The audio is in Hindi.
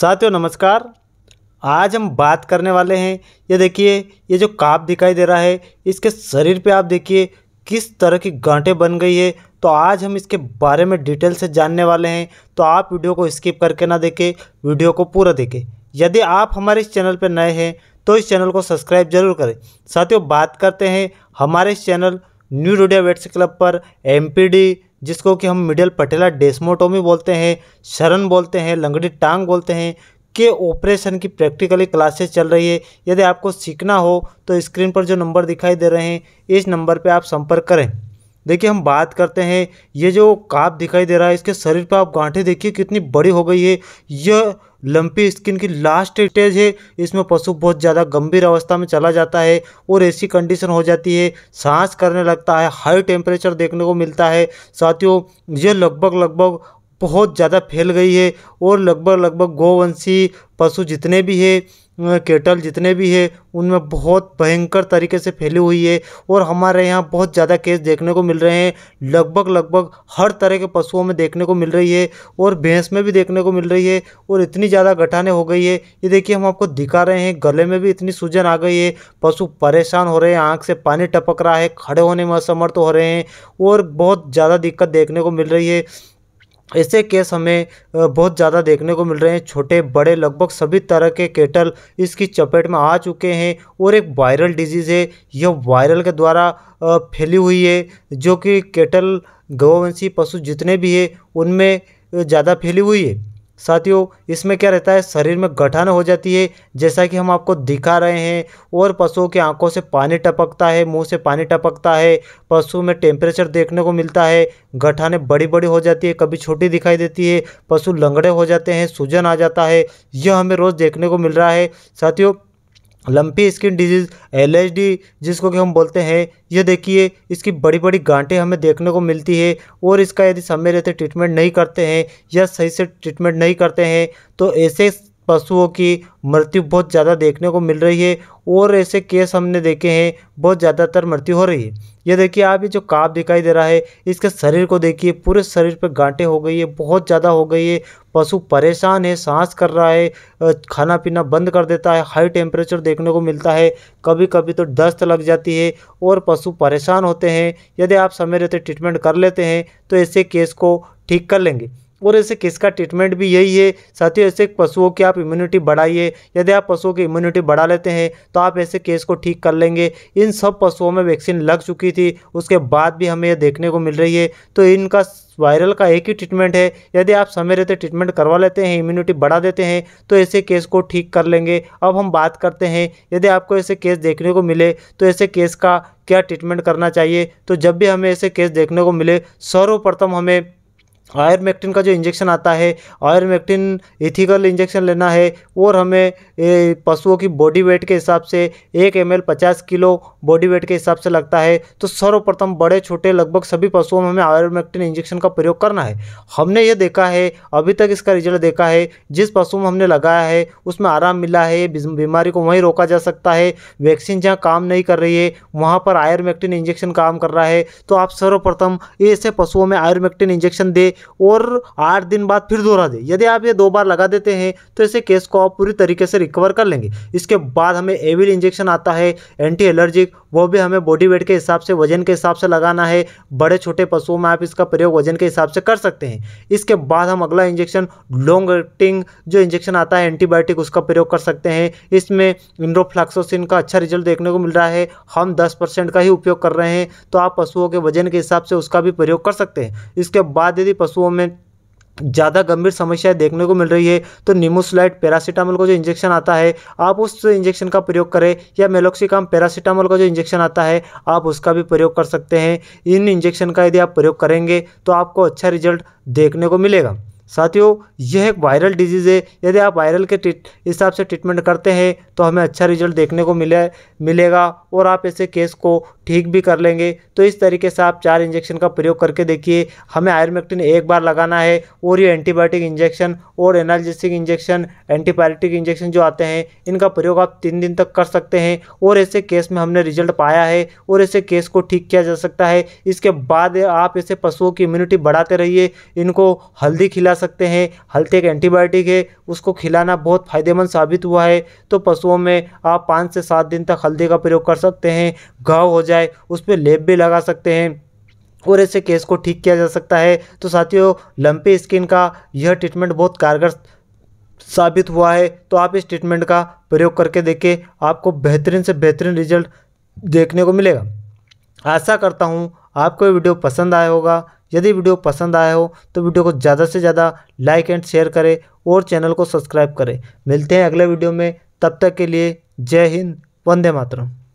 साथियों नमस्कार आज हम बात करने वाले हैं ये देखिए ये जो काप दिखाई दे रहा है इसके शरीर पे आप देखिए किस तरह की गांठें बन गई है तो आज हम इसके बारे में डिटेल से जानने वाले हैं तो आप वीडियो को स्किप करके ना देखें वीडियो को पूरा देखें यदि आप हमारे इस चैनल पर नए हैं तो इस चैनल को सब्सक्राइब जरूर करें साथियों बात करते हैं हमारे इस चैनल न्यू रोडिया वेट्स क्लब पर एम पी डी जिसको कि हम मिडिल पटेला डेस्मोटोमी बोलते हैं शरण बोलते हैं लंगड़ी टांग बोलते हैं के ऑपरेशन की प्रैक्टिकली क्लासेस चल रही है यदि आपको सीखना हो तो स्क्रीन पर जो नंबर दिखाई दे रहे हैं इस नंबर पर आप संपर्क करें देखिए हम बात करते हैं ये जो काप दिखाई दे रहा है इसके शरीर पर आप गांठें देखिए कितनी बड़ी हो गई है यह लंपी स्किन की लास्ट स्टेज है इसमें पशु बहुत ज़्यादा गंभीर अवस्था में चला जाता है और ऐसी कंडीशन हो जाती है सांस करने लगता है हाई टेम्परेचर देखने को मिलता है साथियों ये लगभग लगभग बहुत ज़्यादा फैल गई है और लगभग लगभग गोवंशी पशु जितने भी हैं केटल जितने भी है उनमें बहुत भयंकर तरीके से फैली हुई है और हमारे यहाँ बहुत ज़्यादा केस देखने को मिल रहे हैं लगभग लगभग हर तरह के पशुओं में देखने को मिल रही है और भैंस में भी देखने को मिल रही है और इतनी ज़्यादा गठाने हो गई है ये देखिए हम आपको दिखा रहे हैं गले में भी इतनी सूजन आ गई है पशु परेशान हो रहे हैं आँख से पानी टपक रहा है खड़े होने में असमर्थ हो रहे हैं और बहुत ज़्यादा दिक्कत देखने को मिल रही है ऐसे केस हमें बहुत ज़्यादा देखने को मिल रहे हैं छोटे बड़े लगभग सभी तरह के केटल इसकी चपेट में आ चुके हैं और एक वायरल डिजीज़ है यह वायरल के द्वारा फैली हुई है जो कि केटल गौवंशी पशु जितने भी हैं उनमें ज़्यादा फैली हुई है साथियों इसमें क्या रहता है शरीर में गठन हो जाती है जैसा कि हम आपको दिखा रहे हैं और पशुओं की आंखों से पानी टपकता है मुंह से पानी टपकता है पशु में टेम्परेचर देखने को मिलता है गठाने बड़ी बड़ी हो जाती है कभी छोटी दिखाई देती है पशु लंगड़े हो जाते हैं सूजन आ जाता है यह हमें रोज़ देखने को मिल रहा है साथियों लंपी स्किन डिजीज़ एल जिसको कि हम बोलते हैं ये देखिए इसकी बड़ी बड़ी गांठें हमें देखने को मिलती है और इसका यदि समय रहते ट्रीटमेंट नहीं करते हैं या सही से ट्रीटमेंट नहीं करते हैं तो ऐसे पशुओं की मृत्यु बहुत ज़्यादा देखने को मिल रही है और ऐसे केस हमने देखे हैं बहुत ज़्यादातर मृत्यु हो रही है ये देखिए आप ये जो काप दिखाई दे रहा है इसके शरीर को देखिए पूरे शरीर पर गांठे हो गई है बहुत ज़्यादा हो गई है पशु परेशान है सांस कर रहा है खाना पीना बंद कर देता है हाई टेम्परेचर देखने को मिलता है कभी कभी तो दस्त लग जाती है और पशु परेशान होते हैं यदि आप समय रहते ट्रीटमेंट कर लेते हैं तो ऐसे केस को ठीक कर लेंगे और ऐसे केस का ट्रीटमेंट भी यही है साथ ही ऐसे पशुओं की आप इम्यूनिटी बढ़ाइए यदि आप पशुओं की इम्यूनिटी बढ़ा लेते हैं तो आप ऐसे केस को ठीक कर लेंगे इन सब पशुओं में वैक्सीन लग चुकी थी उसके बाद भी हमें यह देखने को मिल रही है तो इनका वायरल का एक ही ट्रीटमेंट है यदि आप समय रहते ट्रीटमेंट करवा लेते हैं इम्यूनिटी बढ़ा देते हैं तो ऐसे केस को ठीक कर लेंगे अब हम बात करते हैं यदि आपको ऐसे केस देखने को मिले तो ऐसे केस का क्या ट्रीटमेंट करना चाहिए तो जब भी हमें ऐसे केस देखने को मिले सर्वप्रथम हमें आयरमेक्टिन का जो इंजेक्शन आता है आयरमेक्टिन इथिकल इंजेक्शन लेना है और हमें पशुओं की बॉडी वेट के हिसाब से एक एम एल पचास किलो बॉडी वेट के हिसाब से लगता है तो सर्वप्रथम बड़े छोटे लगभग सभी पशुओं में हमें आयरमेक्टिन इंजेक्शन का प्रयोग करना है हमने ये देखा है अभी तक इसका रिजल्ट देखा है जिस पशु में हमने लगाया है उसमें आराम मिला है बीमारी को वहीं रोका जा सकता है वैक्सीन जहाँ काम नहीं कर रही है वहाँ पर आयरमेक्टिन इंजेक्शन काम कर रहा है तो आप सर्वप्रथम ऐसे पशुओं में आयरमेक्टिन इंजेक्शन दें और आठ दिन बाद फिर दोहरा दे यदि आप ये दो बार लगा देते हैं तो ऐसे केस को आप पूरी तरीके से रिकवर कर लेंगे इसके बाद हमें एविल इंजेक्शन आता है एंटी एलर्जिक वो भी हमें बॉडी वेट के हिसाब से वजन के हिसाब से लगाना है बड़े छोटे पशुओं में आप इसका प्रयोग वजन के हिसाब से कर सकते हैं इसके बाद हम अगला इंजेक्शन लॉन्ग एक्टिंग जो इंजेक्शन आता है एंटीबायोटिक उसका प्रयोग कर सकते हैं इसमें इंड्रोफ्लाक्सोसिन का अच्छा रिजल्ट देखने को मिल रहा है हम दस परसेंट का ही उपयोग कर रहे हैं तो आप पशुओं के वजन के हिसाब से उसका भी प्रयोग कर सकते हैं इसके बाद यदि पशुओं में ज़्यादा गंभीर समस्याएं देखने को मिल रही है तो निमोसलाइट पैरासीटामोल का जो इंजेक्शन आता है आप उस इंजेक्शन का प्रयोग करें या मेलोक्सिकाम पैरासीटामोल का जो इंजेक्शन आता है आप उसका भी प्रयोग कर सकते हैं इन इंजेक्शन का यदि आप प्रयोग करेंगे तो आपको अच्छा रिजल्ट देखने को मिलेगा साथियों यह एक वायरल डिजीज़ है यदि आप वायरल के हिसाब से ट्रीटमेंट करते हैं तो हमें अच्छा रिजल्ट देखने को मिले मिलेगा और आप ऐसे केस को ठीक भी कर लेंगे तो इस तरीके से आप चार इंजेक्शन का प्रयोग करके देखिए हमें आयरमेक्टिन एक बार लगाना है और ये एंटीबायोटिक इंजेक्शन और एनालजेसिक इंजेक्शन एंटीबायोटिक इंजेक्शन जो आते हैं इनका प्रयोग आप तीन दिन तक कर सकते हैं और ऐसे केस में हमने रिजल्ट पाया है और ऐसे केस को ठीक किया जा सकता है इसके बाद आप ऐसे पशुओं की इम्यूनिटी बढ़ाते रहिए इनको हल्दी खिला सकते हैं हल्के एक एंटीबायोटिक है उसको खिलाना बहुत फ़ायदेमंद साबित हुआ है तो पशुओं में आप पाँच से सात दिन तक हल्दी का प्रयोग कर सकते हैं घाव हो जाए उस पर लेप भी लगा सकते हैं और ऐसे केस को ठीक किया जा सकता है तो साथियों लंपी स्किन का यह ट्रीटमेंट बहुत कारगर साबित हुआ है तो आप इस ट्रीटमेंट का प्रयोग करके देखें आपको बेहतरीन से बेहतरीन रिजल्ट देखने को मिलेगा आशा करता हूँ आपको ये वीडियो पसंद आया होगा यदि वीडियो पसंद आया हो तो वीडियो को ज़्यादा से ज़्यादा लाइक एंड शेयर करें और चैनल को सब्सक्राइब करें मिलते हैं अगले वीडियो में तब तक के लिए जय हिंद वंदे मातरम